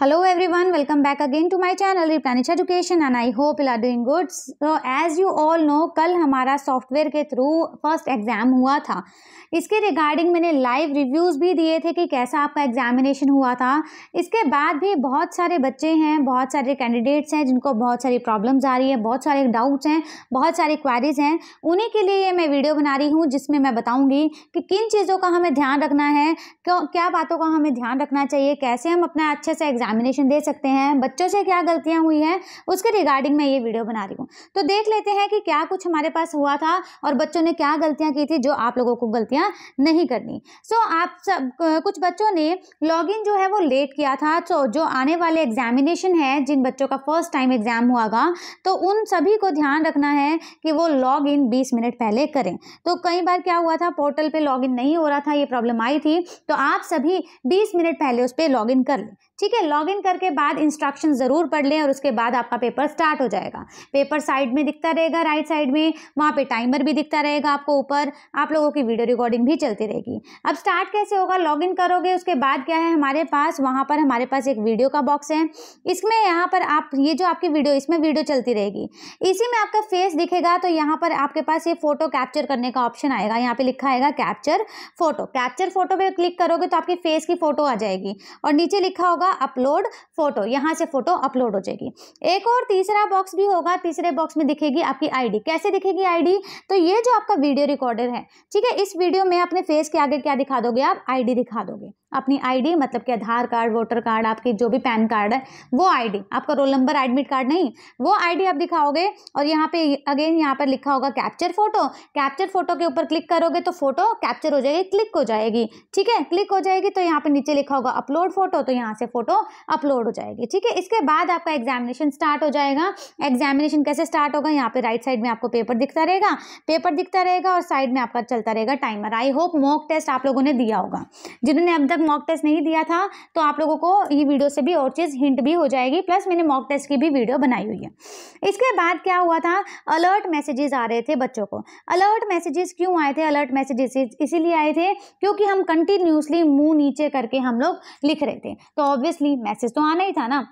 hello everyone welcome back again to my channel Replenish education and I hope you are doing good so as you all know कल हमारा software के through first exam हुआ था इसके regarding मैंने live reviews भी दिए थे कि कैसा आपका एग्जामिनेशन हुआ था इसके बाद भी बहुत सारे बच्चे हैं बहुत सारे कैंडिडेट्स हैं जिनको बहुत सारी प्रॉब्लम्स आ रही है बहुत सारे डाउट्स हैं बहुत सारे क्वारीज हैं उन्हीं के लिए ये मैं वीडियो बना रही हूँ जिसमें मैं बताऊँगी कि किन चीज़ों का हमें ध्यान रखना है क्या बातों का हमें ध्यान रखना चाहिए कैसे हम अपना अच्छे से एग्जाम एग्जामिनेशन दे सकते हैं बच्चों से क्या गलतियाँ हुई हैं उसके रिगार्डिंग मैं ये वीडियो बना रही हूँ तो देख लेते हैं कि क्या कुछ हमारे पास हुआ था और बच्चों ने क्या गलतियाँ की थी जो आप लोगों को गलतियाँ नहीं करनी सो so, आप सब कुछ बच्चों ने लॉगिन जो है वो लेट किया था तो जो आने वाले एग्जामिनेशन है जिन बच्चों का फर्स्ट टाइम एग्जाम हुआगा तो उन सभी को ध्यान रखना है कि वो लॉग इन बीस मिनट पहले करें तो कई बार क्या हुआ था पोर्टल पर लॉग नहीं हो रहा था ये प्रॉब्लम आई थी तो आप सभी 20 मिनट पहले उस पर लॉग कर लें ठीक है लॉग इन करके बाद इंस्ट्रक्शन ज़रूर पढ़ लें और उसके बाद आपका पेपर स्टार्ट हो जाएगा पेपर साइड में दिखता रहेगा राइट साइड में वहाँ पे टाइमर भी दिखता रहेगा आपको ऊपर आप लोगों की वीडियो रिकॉर्डिंग भी चलती रहेगी अब स्टार्ट कैसे होगा लॉग इन करोगे उसके बाद क्या है हमारे पास वहाँ पर हमारे पास एक वीडियो का बॉक्स है इसमें यहाँ पर आप ये जो आपकी वीडियो इसमें वीडियो चलती रहेगी इसी में आपका फेस दिखेगा तो यहाँ पर आपके पास ये फ़ोटो कैप्चर करने का ऑप्शन आएगा यहाँ पर लिखा आएगा कैप्चर फ़ोटो कैप्चर फ़ोटो पर क्लिक करोगे तो आपकी फेस की फ़ोटो आ जाएगी और नीचे लिखा होगा होगा अपलोड फोटो यहाँ से फोटो अपलोड हो जाएगी एक और तीसरा बॉक्स भी होगा तीसरे बॉक्स में दिखेगी आपकी आईडी कैसे दिखेगी आईडी तो ये जो आपका वीडियो रिकॉर्डर है ठीक है इस वीडियो में अपने फेस के आगे क्या दिखा दोगे आप आईडी दिखा दोगे अपनी आईडी मतलब कि आधार कार्ड वोटर कार्ड आपकी जो भी पैन कार्ड है वो आईडी आपका रोल नंबर एडमिट कार्ड नहीं वो आईडी आप दिखाओगे और यहाँ पे अगेन यहाँ पर लिखा होगा कैप्चर फोटो कैप्चर फोटो के ऊपर क्लिक करोगे तो फोटो कैप्चर हो जाएगी क्लिक हो जाएगी ठीक है क्लिक हो जाएगी तो यहाँ पर नीचे लिखा होगा अपलोड फोटो तो यहाँ से फोटो अपलोड हो जाएगी ठीक है इसके बाद आपका एग्जामिनेशन स्टार्ट हो जाएगा एग्जामिनेशन कैसे स्टार्ट होगा यहाँ पे राइट साइड में आपको पेपर दिखता रहेगा पेपर दिखता रहेगा और साइड में आपका चलता रहेगा timer I hope mock test आप लोगों ने दिया होगा जिन्होंने अब तक मॉक टेस्ट नहीं दिया था तो आप लोगों को ये वीडियो से भी और चीज़ हिंट भी हो जाएगी प्लस मैंने मॉक टेस्ट की भी वीडियो बनाई हुई है इसके बाद क्या हुआ था अलर्ट मैसेजेस आ रहे थे बच्चों को अलर्ट मैसेजेस क्यों आए थे अलर्ट मैसेजेस इसीलिए आए थे क्योंकि हम कंटिन्यूसली मुंह नीचे करके हम लोग लिख रहे थे तो ऑब्वियसली मैसेज तो आना ही था ना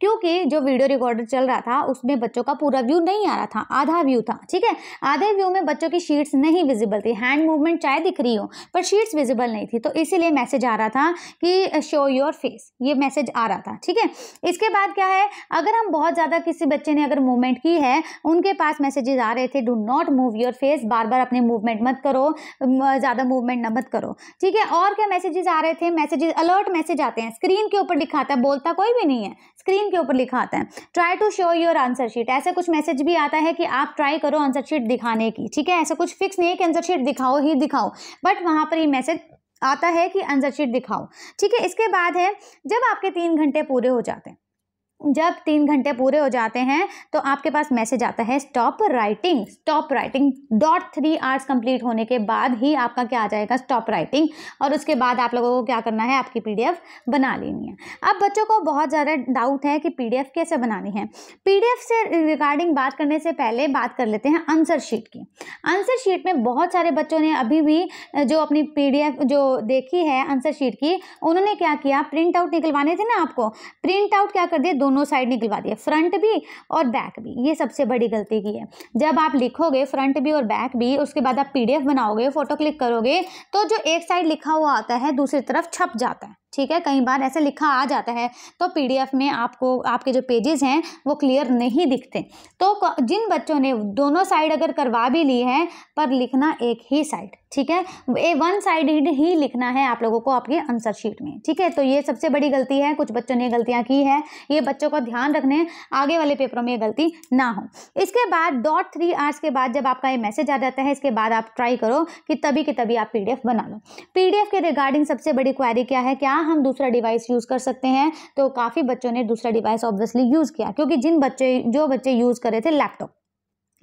क्योंकि जो वीडियो रिकॉर्डर चल रहा था उसमें बच्चों का पूरा व्यू नहीं आ रहा था आधा व्यू था ठीक है आधे व्यू में बच्चों की शीट्स नहीं विजिबल थी हैंड मूवमेंट चाहे दिख रही हो पर शीट्स विजिबल नहीं थी तो इसीलिए मैसेज आ रहा था कि शो योर फेस ये मैसेज आ रहा था ठीक है इसके बाद क्या है अगर हम बहुत ज़्यादा किसी बच्चे ने अगर मूवमेंट की है उनके पास मैसेजेज आ रहे थे do not move your face बार बार अपने मूवमेंट मत करो ज़्यादा मूवमेंट न मत करो ठीक है और क्या मैसेजेस आ रहे थे मैसेजेस अलर्ट मैसेज आते हैं स्क्रीन के ऊपर दिखाता है बोलता कोई भी नहीं है स्क्रीन के ऊपर लिखा आता है try to show your answer sheet ऐसा कुछ मैसेज भी आता है कि आप ट्राई करो आंसर शीट दिखाने की ठीक है ऐसा कुछ फिक्स नहीं है कि आंसर शीट दिखाओ ही दिखाओ बट वहाँ पर ये मैसेज आता है कि आंसर शीट दिखाओ ठीक है इसके बाद है जब आपके तीन घंटे पूरे हो जाते हैं जब तीन घंटे पूरे हो जाते हैं तो आपके पास मैसेज आता है stop writing stop writing dot three hours complete होने के बाद ही आपका क्या आ जाएगा स्टॉप राइटिंग और उसके बाद आप लोगों को क्या करना है आपकी पीडीएफ बना लेनी है अब बच्चों को बहुत ज़्यादा डाउट है कि पीडीएफ कैसे बनानी है पी से रिगार्डिंग बात करने से पहले बात कर लेते हैं आंसर शीट की आंसर शीट में बहुत सारे बच्चों ने अभी भी जो अपनी पी जो देखी है आंसर शीट की उन्होंने क्या किया प्रिंट आउट निकलवाने थे ना आपको प्रिंट आउट क्या कर दिया दोनों दोनों साइड निकलवा दिया फ्रंट भी और बैक भी ये सबसे बड़ी गलती की है जब आप लिखोगे फ्रंट भी और बैक भी उसके बाद आप पीडीएफ बनाओगे फोटो क्लिक करोगे तो जो एक साइड लिखा हुआ आता है दूसरी तरफ छप जाता है ठीक है कई बार ऐसे लिखा आ जाता है तो पीडीएफ में आपको आपके जो पेजेस हैं वो क्लियर नहीं दिखते तो जिन बच्चों ने दोनों साइड अगर करवा भी ली है पर लिखना एक ही साइड ठीक है ए वन साइड ही लिखना है आप लोगों को आपके आंसर शीट में ठीक है तो ये सबसे बड़ी गलती है कुछ बच्चों ने गलतियाँ की है ये बच्चों का ध्यान रखने आगे वाले पेपरों में ये गलती ना हो इसके बाद डॉट थ्री आर्स के बाद जब आपका ये मैसेज आ जाता है इसके बाद आप ट्राई करो कि तभी के तभी आप पी बना लो पी के रिगार्डिंग सबसे बड़ी क्वारी क्या है क्या हम दूसरा डिवाइस यूज़ कर सकते हैं तो काफ़ी बच्चों ने दूसरा डिवाइस ऑब्वियसली यूज़ किया क्योंकि जिन बच्चे जो बच्चे यूज़ कर रहे थे लैपटॉप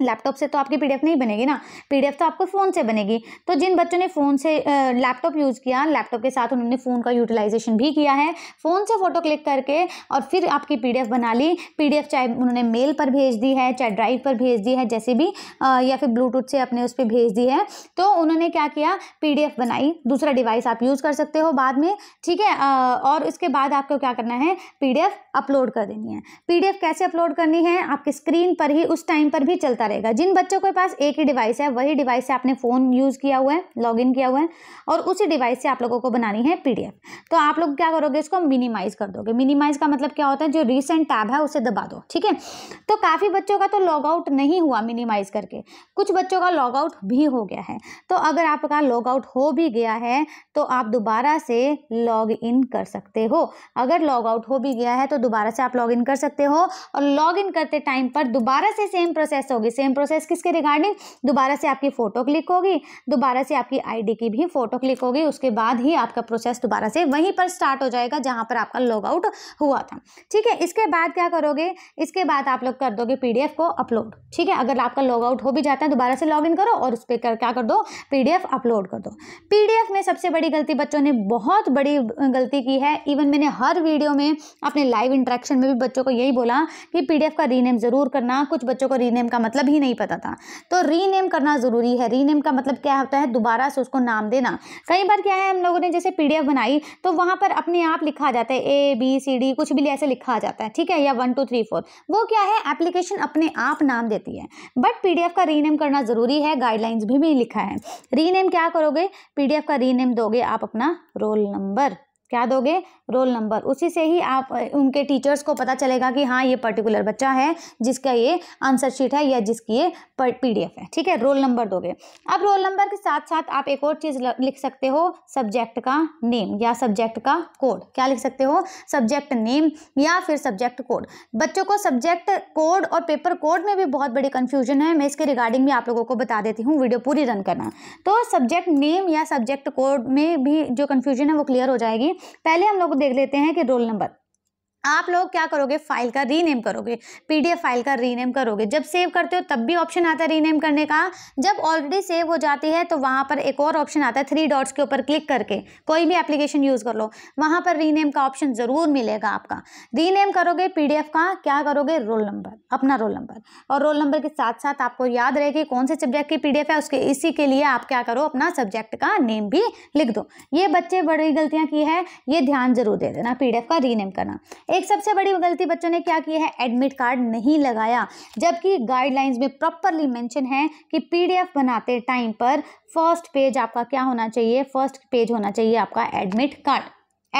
लैपटॉप से तो आपकी पीडीएफ नहीं बनेगी ना पीडीएफ तो आपको फ़ोन से बनेगी तो जिन बच्चों ने फ़ोन से लैपटॉप यूज़ किया लैपटॉप के साथ उन्होंने फ़ोन का यूटिलाइजेशन भी किया है फ़ोन से फ़ोटो क्लिक करके और फिर आपकी पीडीएफ बना ली पीडीएफ चाहे उन्होंने मेल पर भेज दी है चाहे ड्राइव पर भेज दी है जैसे भी आ, या फिर ब्लूटूथ से अपने उस पर भेज दी है तो उन्होंने क्या किया पी बनाई दूसरा डिवाइस आप यूज़ कर सकते हो बाद में ठीक है और इसके बाद आपको क्या करना है पी अपलोड कर देनी है पी कैसे अपलोड करनी है आपकी स्क्रीन पर ही उस टाइम पर भी चलता करेगा जिन बच्चों के पास एक ही डिवाइस है वही डिवाइस से आपने फ़ोन यूज़ किया हुआ है लॉगिन किया हुआ है और उसी डिवाइस से आप लोगों को बनानी है पी तो आप लोग क्या करोगे इसको मिनिमाइज़ कर दोगे मिनिमाइज़ का मतलब क्या होता है जो रिसेंट टैब है उसे दबा दो ठीक है तो काफ़ी बच्चों का तो लॉग आउट नहीं हुआ मिनिमाइज़ करके कुछ बच्चों का लॉग आउट भी हो गया है तो अगर आपका लॉग आउट हो भी गया है तो आप दोबारा से लॉग इन कर सकते हो अगर लॉग आउट हो भी गया है तो दोबारा से आप लॉग इन कर सकते हो और लॉग इन करते टाइम पर दोबारा से सेम प्रोसेस होगी सेम प्रोसेस किसके रिगार्डिंग दोबारा से आपकी फ़ोटो क्लिक होगी दोबारा से आपकी आईडी की भी फ़ोटो क्लिक होगी उसके बाद ही आपका प्रोसेस दोबारा से वहीं पर स्टार्ट हो जाएगा जहाँ पर आपका लॉग आउट हुआ था ठीक है इसके बाद क्या करोगे इसके बाद आप लोग कर दोगे पी को अपलोड ठीक है अगर आपका लॉग आउट हो भी जाता है दोबारा से लॉग करो और उस पर क्या कर दो पी अपलोड कर दो पी में सबसे बड़ी गलती बच्चों ने बहुत बड़ी गलती की है इवन मैंने हर वीडियो में अपने लाइव इंट्रैक्शन में भी बच्चों को यही बोला कि पी का रीनेम ज़रूर करना कुछ बच्चों को रीनेम का मतलब भी नहीं पता था तो रीनेम करना ज़रूरी है रीनेम का मतलब क्या होता है दोबारा से उसको नाम देना कई बार क्या है हम लोगों ने जैसे पी बनाई तो वहाँ पर अपने आप लिखा जाता है ए बी सी डी कुछ भी ऐसे लिखा जाता है ठीक है या वन टू थ्री फोर वो क्या है एप्लीकेशन अपने आप नाम देती है बट पी का रीनेम करना ज़रूरी है गाइडलाइंस भी, भी लिखा है रीनेम क्या करोगे पी का रीनेम दोगे आप अपना रोल नंबर क्या दोगे रोल नंबर उसी से ही आप उनके टीचर्स को पता चलेगा कि हाँ ये पर्टिकुलर बच्चा है जिसका ये आंसर शीट है या जिसकी ये पीडीएफ है ठीक है रोल नंबर दोगे अब रोल नंबर के साथ साथ आप एक और चीज़ लिख सकते हो सब्जेक्ट का नेम या सब्जेक्ट का कोड क्या लिख सकते हो सब्जेक्ट नेम या फिर सब्जेक्ट कोड बच्चों को सब्जेक्ट कोड और पेपर कोड में भी बहुत बड़ी कन्फ्यूजन है मैं इसके रिगार्डिंग भी आप लोगों को बता देती हूँ वीडियो पूरी रन करना तो सब्जेक्ट नेम या सब्जेक्ट कोड में भी जो कन्फ्यूजन है वो क्लियर हो जाएगी पहले हम लोग देख लेते हैं कि रोल नंबर आप लोग क्या करोगे फाइल का रीनेम करोगे पीडीएफ फाइल का रीनेम करोगे जब सेव करते हो तब भी ऑप्शन आता है रीनेम करने का जब ऑलरेडी सेव हो जाती है तो वहाँ पर एक और ऑप्शन आता है थ्री डॉट्स के ऊपर क्लिक करके कोई भी एप्लीकेशन यूज़ कर लो वहाँ पर रीनेम का ऑप्शन ज़रूर मिलेगा आपका रीनेम करोगे पी का क्या करोगे रोल नंबर अपना रोल नंबर और रोल नंबर के साथ साथ आपको याद रहे कि कौन से सब्जेक्ट की पी है उसके इसी के लिए आप क्या करो अपना सब्जेक्ट का नेम भी लिख दो ये बच्चे बड़ी गलतियाँ की है ये ध्यान जरूर दे देना पी का रीनेम करना एक सबसे बड़ी गलती बच्चों ने क्या की है एडमिट कार्ड नहीं लगाया जबकि गाइडलाइंस में प्रॉपरली मेंशन है कि पीडीएफ बनाते टाइम पर फर्स्ट पेज आपका क्या होना चाहिए फर्स्ट पेज होना चाहिए आपका एडमिट कार्ड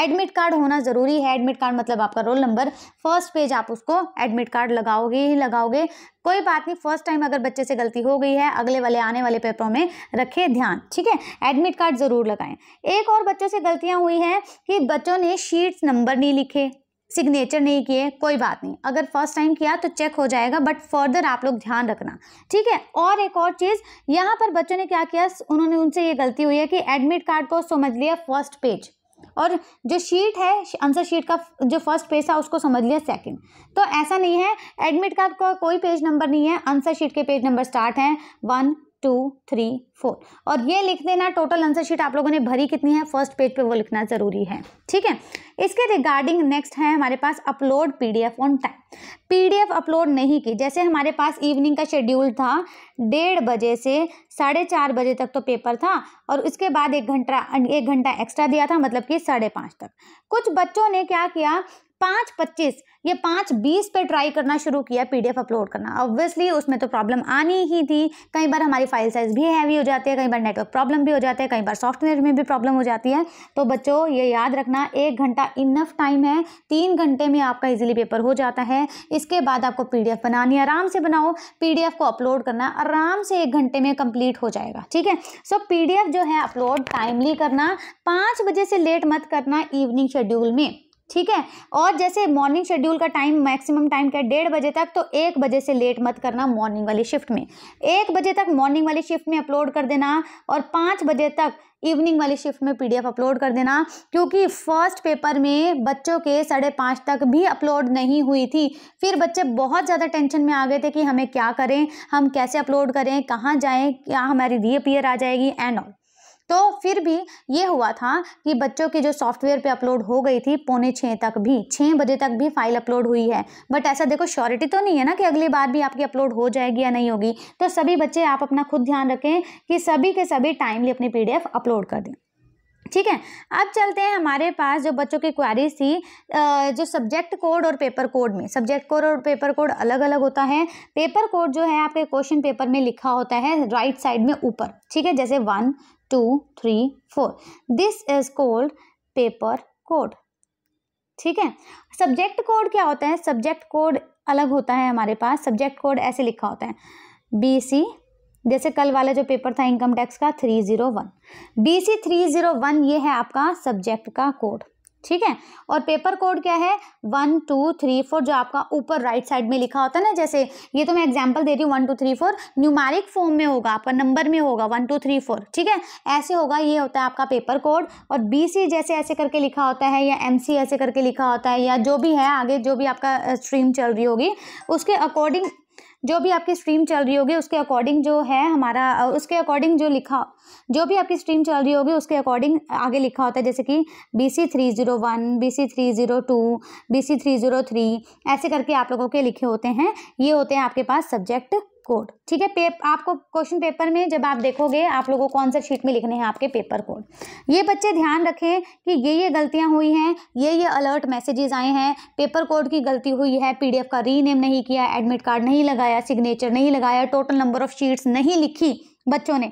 एडमिट कार्ड होना ज़रूरी है एडमिट कार्ड मतलब आपका रोल नंबर फर्स्ट पेज आप उसको एडमिट कार्ड लगाओगे ही लगाओगे कोई बात नहीं फर्स्ट टाइम अगर बच्चे से गलती हो गई है अगले वाले आने वाले पेपरों में रखें ध्यान ठीक है एडमिट कार्ड ज़रूर लगाएं एक और बच्चों से गलतियां हुई हैं कि बच्चों ने शीट्स नंबर नहीं लिखे सिग्नेचर नहीं किए कोई बात नहीं अगर फर्स्ट टाइम किया तो चेक हो जाएगा बट फर्दर आप लोग ध्यान रखना ठीक है और एक और चीज़ यहाँ पर बच्चों ने क्या किया उन्होंने उनसे ये गलती हुई है कि एडमिट कार्ड को समझ लिया फर्स्ट पेज और जो शीट है आंसर शीट का जो फर्स्ट पेज था उसको समझ लिया सेकंड तो ऐसा नहीं है एडमिट कार्ड का कोई पेज नंबर नहीं है आंसर शीट के पेज नंबर स्टार्ट हैं वन टू थ्री फोर और ये लिख देना टोटल आंसर शीट आप लोगों ने भरी कितनी है फर्स्ट पेज पे वो लिखना ज़रूरी है ठीक है इसके रिगार्डिंग नेक्स्ट है हमारे पास upload PDF on time PDF upload नहीं की जैसे हमारे पास इवनिंग का शेड्यूल था डेढ़ बजे से साढ़े चार बजे तक तो पेपर था और उसके बाद एक घंटा एक घंटा एक्स्ट्रा दिया था मतलब कि साढ़े पाँच तक कुछ बच्चों ने क्या किया पाँच पच्चीस ये पाँच बीस पे ट्राई करना शुरू किया पीडीएफ अपलोड करना ऑब्वियसली उसमें तो प्रॉब्लम आनी ही थी कई बार हमारी फाइल साइज़ भी हैवी हो जाती है कई बार नेटवर्क प्रॉब्लम भी हो जाता है कई बार सॉफ्टवेयर में भी प्रॉब्लम हो जाती है तो बच्चों ये याद रखना एक घंटा इनफ टाइम है तीन घंटे में आपका ईजिली पेपर हो जाता है इसके बाद आपको पी बनानी आराम से बनाओ पी को अपलोड करना आराम से एक घंटे में कंप्लीट हो जाएगा ठीक है सो पी जो है अपलोड टाइमली करना पाँच बजे से लेट मत करना इवनिंग शेड्यूल में ठीक है और जैसे मॉर्निंग शेड्यूल का टाइम मैक्सिमम टाइम क्या डेढ़ बजे तक तो एक बजे से लेट मत करना मॉर्निंग वाली शिफ्ट में एक बजे तक मॉर्निंग वाली शिफ्ट में अपलोड कर देना और पाँच बजे तक इवनिंग वाली शिफ्ट में पीडीएफ अपलोड कर देना क्योंकि फर्स्ट पेपर में बच्चों के साढ़े पाँच तक भी अपलोड नहीं हुई थी फिर बच्चे बहुत ज़्यादा टेंशन में आ गए थे कि हमें क्या करें हम कैसे अपलोड करें कहाँ जाएँ क्या हमारी रीअपियर आ जाएगी एंड ऑल तो फिर भी ये हुआ था कि बच्चों की जो सॉफ्टवेयर पे अपलोड हो गई थी पौने छः तक भी छः बजे तक भी फाइल अपलोड हुई है बट ऐसा देखो श्योरिटी तो नहीं है ना कि अगली बार भी आपकी अपलोड हो जाएगी या नहीं होगी तो सभी बच्चे आप अपना खुद ध्यान रखें कि सभी के सभी टाइमली अपनी पी अपलोड कर दें ठीक है अब चलते हैं हमारे पास जो बच्चों की क्वारीज थी जो सब्जेक्ट कोड और पेपर कोड में सब्जेक्ट कोड और पेपर कोड अलग अलग होता है पेपर कोड जो है आपके क्वेश्चन पेपर में लिखा होता है राइट साइड में ऊपर ठीक है जैसे one two three four this is called paper code ठीक है सब्जेक्ट कोड क्या होता है सब्जेक्ट कोड अलग होता है हमारे पास सब्जेक्ट कोड ऐसे लिखा होता है बी सी जैसे कल वाला जो पेपर था इनकम टैक्स का three zero one B C three zero one ये है आपका सब्जेक्ट का कोड ठीक है और पेपर कोड क्या है वन टू थ्री फोर जो आपका ऊपर राइट साइड में लिखा होता है ना जैसे ये तो मैं एग्जांपल दे रही हूँ one two three four numeric form में होगा आपका नंबर में होगा वन टू थ्री फोर ठीक है ऐसे होगा ये होता है आपका पेपर कोड और बी सी जैसे ऐसे करके लिखा होता है या एम सी ऐसे करके लिखा होता है या जो भी है आगे जो भी आपका स्ट्रीम चल रही होगी उसके अकॉर्डिंग जो भी आपकी स्ट्रीम चल रही होगी उसके अकॉर्डिंग जो है हमारा उसके अकॉर्डिंग जो लिखा जो भी आपकी स्ट्रीम चल रही होगी उसके अकॉर्डिंग आगे लिखा होता है जैसे कि B C three zero one B C three zero two B C three zero three ऐसे करके आप लोगों के लिखे होते हैं ये होते हैं आपके पास सब्जेक्ट कोड ठीक है पेप आपको क्वेश्चन पेपर में जब आप देखोगे आप लोगों को आंसर शीट में लिखने हैं आपके पेपर कोड ये बच्चे ध्यान रखें कि ये ये गलतियां हुई हैं ये ये अलर्ट मैसेजेस आए हैं पेपर कोड की गलती हुई है पीडीएफ का रीनेम नहीं किया एडमिट कार्ड नहीं लगाया सिग्नेचर नहीं लगाया टोटल नंबर ऑफ शीट्स नहीं लिखी बच्चों ने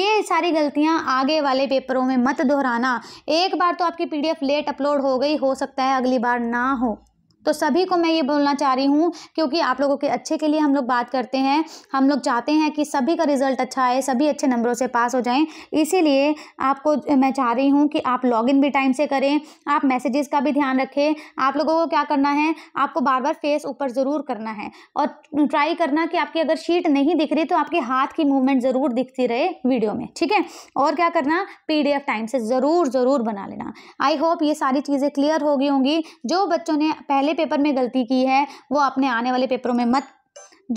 ये सारी गलतियां आगे वाले पेपरों में मत दोहराना एक बार तो आपकी पीडीएफ लेट अपलोड हो गई हो सकता है अगली बार ना हो तो सभी को मैं ये बोलना चाह रही हूँ क्योंकि आप लोगों के अच्छे के लिए हम लोग बात करते हैं हम लोग चाहते हैं कि सभी का रिजल्ट अच्छा आए सभी अच्छे नंबरों से पास हो जाएं इसीलिए आपको मैं चाह रही हूँ कि आप लॉगिन भी टाइम से करें आप मैसेजेस का भी ध्यान रखें आप लोगों को क्या करना है आपको बार बार फेस ऊपर ज़रूर करना है और ट्राई करना कि आपकी अगर शीट नहीं दिख रही तो आपके हाथ की मूवमेंट ज़रूर दिखती रहे वीडियो में ठीक है और क्या करना पी टाइम से ज़रूर ज़रूर बना लेना आई होप ये सारी चीज़ें क्लियर हो गई होंगी जो बच्चों ने पहले पहले पेपर में गलती की है वो अपने आने वाले पेपरों में मत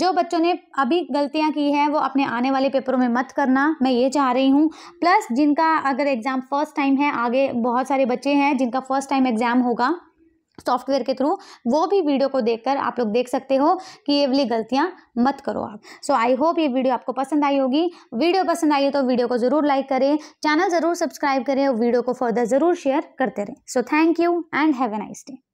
जो बच्चों ने अभी गलतियां की हैं वो अपने आने वाले पेपरों में मत करना मैं ये चाह रही हूँ प्लस जिनका अगर एग्ज़ाम फ़र्स्ट टाइम है आगे बहुत सारे बच्चे हैं जिनका फ़र्स्ट टाइम एग्ज़ाम होगा सॉफ्टवेयर के थ्रू वो भी वीडियो को देखकर आप लोग देख सकते हो कि ये वाली गलतियाँ मत करो आप सो आई होप ये वीडियो आपको पसंद आई होगी वीडियो पसंद आई हो तो वीडियो को ज़रूर लाइक करें चैनल ज़रूर सब्सक्राइब करें और वीडियो को फर्दर ज़रूर शेयर करते रहें so thank you and have a nice day